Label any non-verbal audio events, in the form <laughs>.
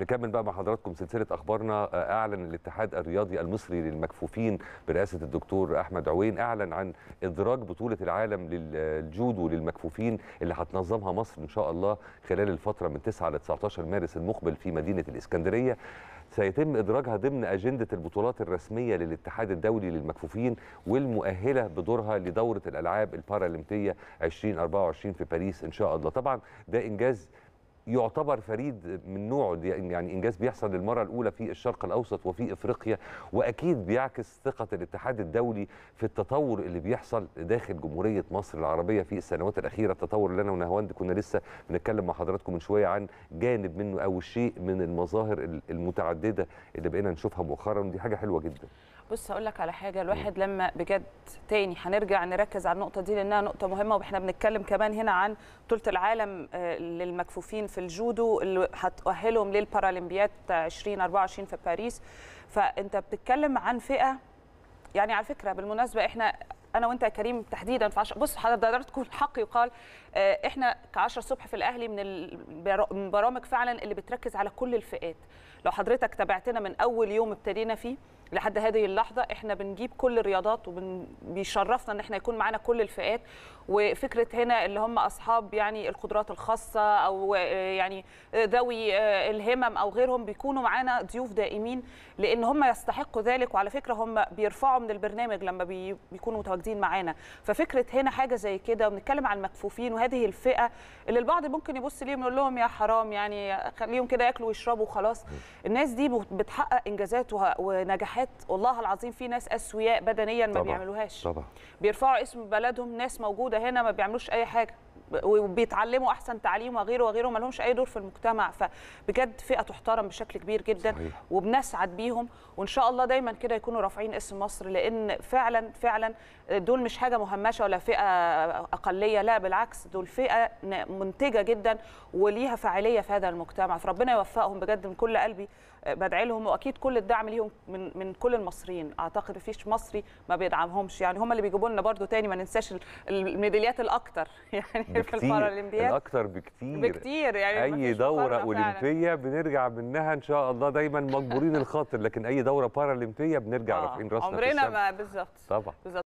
نكمل بقى مع حضراتكم سلسله اخبارنا آه، اعلن الاتحاد الرياضي المصري للمكفوفين برئاسه الدكتور احمد عوين اعلن عن ادراج بطوله العالم للجودو للمكفوفين اللي هتنظمها مصر ان شاء الله خلال الفتره من 9 ل 19 مارس المقبل في مدينه الاسكندريه سيتم ادراجها ضمن اجنده البطولات الرسميه للاتحاد الدولي للمكفوفين والمؤهله بدورها لدوره الالعاب البارالمبيه 2024 في باريس ان شاء الله طبعا ده انجاز يعتبر فريد من نوعه يعني انجاز بيحصل للمره الاولى في الشرق الاوسط وفي افريقيا واكيد بيعكس ثقه الاتحاد الدولي في التطور اللي بيحصل داخل جمهوريه مصر العربيه في السنوات الاخيره التطور اللي انا ونهواند كنا لسه بنتكلم مع حضراتكم من شويه عن جانب منه او شيء من المظاهر المتعدده اللي بقينا نشوفها مؤخرا ودي حاجه حلوه جدا بص هقول لك على حاجه الواحد لما بجد تاني هنرجع نركز على النقطه دي لانها نقطه مهمه واحنا بنتكلم كمان هنا عن بطوله العالم آه، للمكفوفين في الجودو اللي هتؤهلهم للبارالمبياد 2024 في باريس فانت بتتكلم عن فئه يعني على فكره بالمناسبه احنا انا وانت يا كريم تحديدا في 10 بص تكون الحق يقال آه، احنا ك 10 الصبح في الاهلي من البرامج فعلا اللي بتركز على كل الفئات لو حضرتك تابعتنا من اول يوم ابتدينا فيه لحد هذه اللحظه احنا بنجيب كل الرياضات وبيشرفنا ان احنا يكون معانا كل الفئات وفكره هنا اللي هم اصحاب يعني القدرات الخاصه او آه، يعني آه، ذوي آه، الهمم او غيرهم بيكونوا معانا ضيوف دائمين لان هم يستحقوا ذلك وعلى فكره هم بيرفعوا من البرنامج لما بيكونوا متواجدين معانا ففكره هنا حاجه زي كده وبنتكلم عن المكفوفين وهذه الفئه اللي البعض ممكن يبص ليهم يقول لهم يا حرام يعني خليهم كده ياكلوا ويشربوا وخلاص الناس دي بتحقق انجازات ونجاحات مساحات والله العظيم في ناس اسوياء بدنيا ما طبعا. بيعملوهاش طبعا. بيرفعوا اسم بلدهم ناس موجوده هنا ما بيعملوش اي حاجه وبيتعلموا احسن تعليم وغيره وغيره ما لهمش اي دور في المجتمع فبجد فئه تحترم بشكل كبير جدا صحيح. وبنسعد بيهم وان شاء الله دايما كده يكونوا رافعين اسم مصر لان فعلا فعلا دول مش حاجه مهمشه ولا فئه اقليه لا بالعكس دول فئه منتجه جدا وليها فاعليه في هذا المجتمع فربنا يوفقهم بجد من كل قلبي بدعي لهم واكيد كل الدعم ليهم من من كل المصريين اعتقد فيش مصري ما بيدعمهمش يعني هم اللي بيجيبوا لنا برده تاني ما ننساش الميداليات الاكتر <laughs> يعني بكتير في اكتر بكتير بكتير يعني اي دوره اولمبيه بنرجع منها ان شاء الله دايما مجبورين الخاطر لكن اي دوره بارالمبيه بنرجع آه، رافعين راسنا عمرنا ما بالظبط طبعا بالزبط.